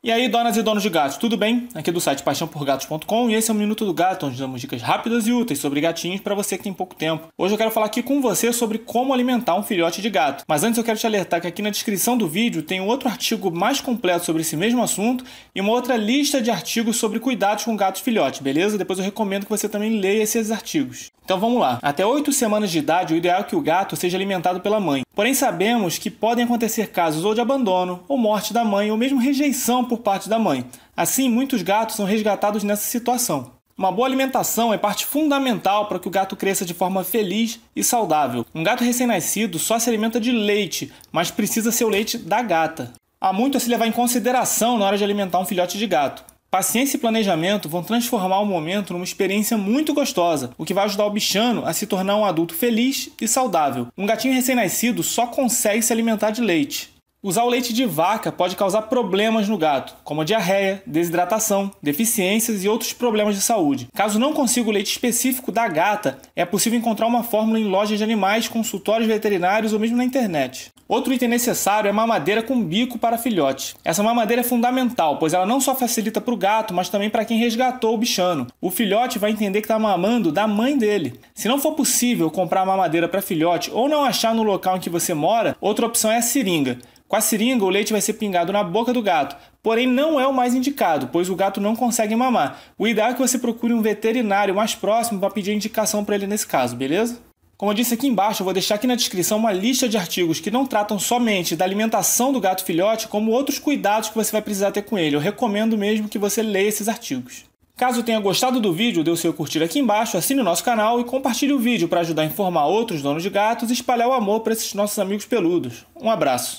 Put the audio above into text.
E aí, donas e donos de gatos, tudo bem? Aqui é do site paixãoporgatos.com e esse é o Minuto do Gato, onde damos dicas rápidas e úteis sobre gatinhos para você que tem pouco tempo. Hoje eu quero falar aqui com você sobre como alimentar um filhote de gato. Mas antes eu quero te alertar que aqui na descrição do vídeo tem outro artigo mais completo sobre esse mesmo assunto e uma outra lista de artigos sobre cuidados com gatos filhotes, beleza? Depois eu recomendo que você também leia esses artigos. Então vamos lá. Até 8 semanas de idade, o ideal é que o gato seja alimentado pela mãe. Porém, sabemos que podem acontecer casos ou de abandono, ou morte da mãe, ou mesmo rejeição por parte da mãe. Assim, muitos gatos são resgatados nessa situação. Uma boa alimentação é parte fundamental para que o gato cresça de forma feliz e saudável. Um gato recém-nascido só se alimenta de leite, mas precisa ser o leite da gata. Há muito a se levar em consideração na hora de alimentar um filhote de gato. Paciência e planejamento vão transformar o momento numa experiência muito gostosa, o que vai ajudar o bichano a se tornar um adulto feliz e saudável. Um gatinho recém-nascido só consegue se alimentar de leite. Usar o leite de vaca pode causar problemas no gato, como diarreia, desidratação, deficiências e outros problemas de saúde. Caso não consiga o leite específico da gata, é possível encontrar uma fórmula em lojas de animais, consultórios veterinários ou mesmo na internet. Outro item necessário é mamadeira com bico para filhote. Essa mamadeira é fundamental, pois ela não só facilita para o gato, mas também para quem resgatou o bichano. O filhote vai entender que está mamando da mãe dele. Se não for possível comprar mamadeira para filhote ou não achar no local em que você mora, outra opção é a seringa. Com a seringa, o leite vai ser pingado na boca do gato, porém não é o mais indicado, pois o gato não consegue mamar. O ideal é que você procure um veterinário mais próximo para pedir indicação para ele nesse caso, beleza? Como eu disse aqui embaixo, eu vou deixar aqui na descrição uma lista de artigos que não tratam somente da alimentação do gato filhote, como outros cuidados que você vai precisar ter com ele. Eu recomendo mesmo que você leia esses artigos. Caso tenha gostado do vídeo, dê o seu curtir aqui embaixo, assine o nosso canal e compartilhe o vídeo para ajudar a informar outros donos de gatos e espalhar o amor para esses nossos amigos peludos. Um abraço!